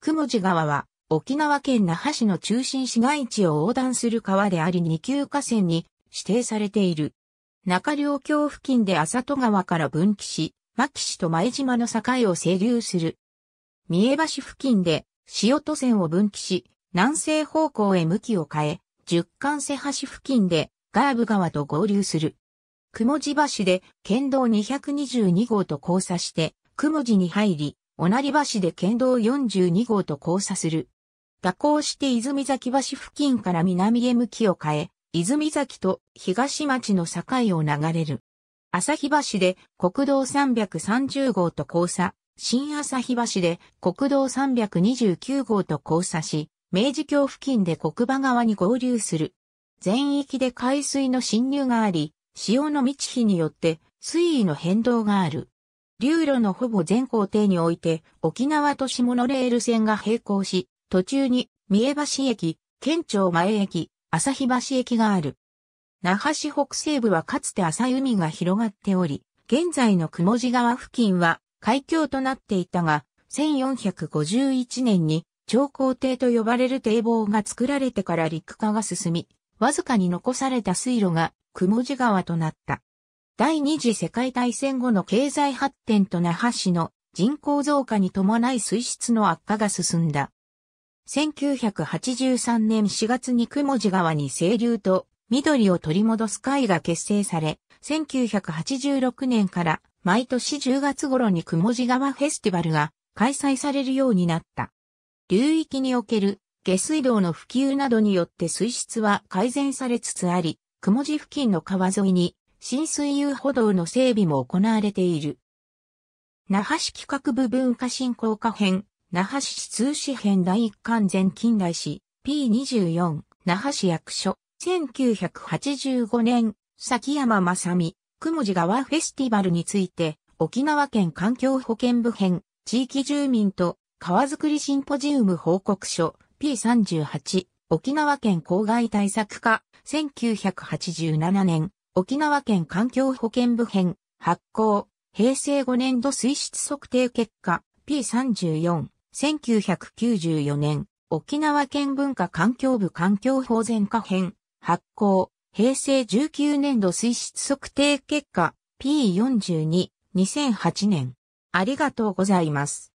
雲地川は沖縄県那覇市の中心市街地を横断する川であり二級河川に指定されている。中両橋付近で浅戸川から分岐し、牧市と前島の境を清流する。三重橋付近で塩戸線を分岐し、南西方向へ向きを変え、十貫瀬橋付近でガーブ川と合流する。雲地橋で県道222号と交差して雲地に入り、同じ橋で県道42号と交差する。蛇行して泉崎橋付近から南へ向きを変え、泉崎と東町の境を流れる。日橋で国道330号と交差、新日橋で国道329号と交差し、明治橋付近で国場側に合流する。全域で海水の侵入があり、潮の満ち日によって水位の変動がある。流路のほぼ全行程において、沖縄都市モノレール線が並行し、途中に、三重橋駅、県庁前駅、日橋駅がある。那覇市北西部はかつて浅い海が広がっており、現在の雲地川付近は海峡となっていたが、1451年に長江堤と呼ばれる堤防が作られてから陸化が進み、わずかに残された水路が雲地川となった。第二次世界大戦後の経済発展と那覇市の人口増加に伴い水質の悪化が進んだ。1983年4月に雲地川に清流と緑を取り戻す会が結成され、1986年から毎年10月頃に雲地川フェスティバルが開催されるようになった。流域における下水道の普及などによって水質は改善されつつあり、雲地付近の川沿いに新水遊歩道の整備も行われている。那覇市企画部文化振興課編、那覇市通市編第一巻全近代史 P24 那覇市役所1985年崎山正美雲寺川フェスティバルについて沖縄県環境保健部編地域住民と川づくりシンポジウム報告書 P38 沖縄県公害対策課1987年沖縄県環境保健部編、発行、平成5年度水質測定結果 P34、1994年、沖縄県文化環境部環境保全課編、発行、平成19年度水質測定結果 P42、2008年。ありがとうございます。